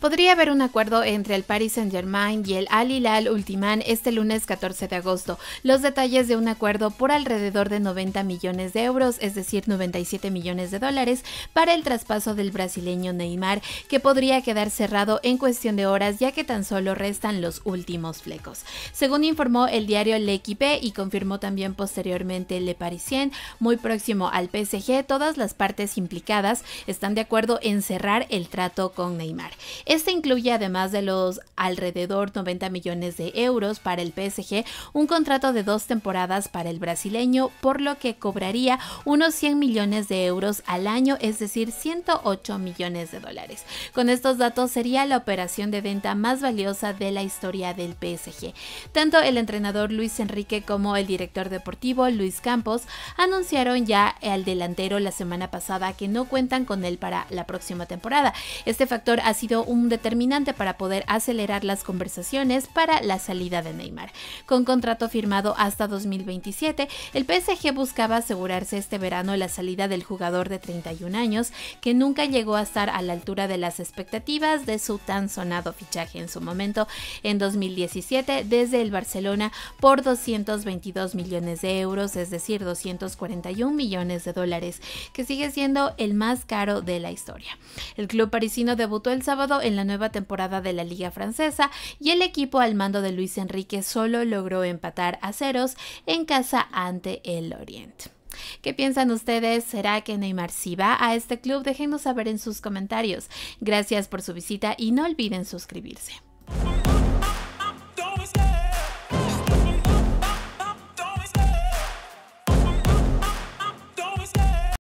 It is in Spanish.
Podría haber un acuerdo entre el Paris Saint-Germain y el Al Hilal Ultimán este lunes 14 de agosto. Los detalles de un acuerdo por alrededor de 90 millones de euros, es decir, 97 millones de dólares, para el traspaso del brasileño Neymar, que podría quedar cerrado en cuestión de horas ya que tan solo restan los últimos flecos. Según informó el diario L'Equipe y confirmó también posteriormente Le Parisien, muy próximo al PSG, todas las partes implicadas están de acuerdo en cerrar el trato con Neymar. Este incluye además de los alrededor 90 millones de euros para el PSG, un contrato de dos temporadas para el brasileño, por lo que cobraría unos 100 millones de euros al año, es decir, 108 millones de dólares. Con estos datos sería la operación de venta más valiosa de la historia del PSG. Tanto el entrenador Luis Enrique como el director deportivo Luis Campos anunciaron ya al delantero la semana pasada que no cuentan con él para la próxima temporada. Este factor ha sido un un determinante para poder acelerar las conversaciones para la salida de Neymar. Con contrato firmado hasta 2027, el PSG buscaba asegurarse este verano la salida del jugador de 31 años, que nunca llegó a estar a la altura de las expectativas de su tan sonado fichaje en su momento en 2017 desde el Barcelona por 222 millones de euros, es decir, 241 millones de dólares, que sigue siendo el más caro de la historia. El club parisino debutó el sábado en la nueva temporada de la Liga Francesa y el equipo al mando de Luis Enrique solo logró empatar a ceros en casa ante el Oriente. ¿Qué piensan ustedes? ¿Será que Neymar sí va a este club? Déjenos saber en sus comentarios. Gracias por su visita y no olviden suscribirse.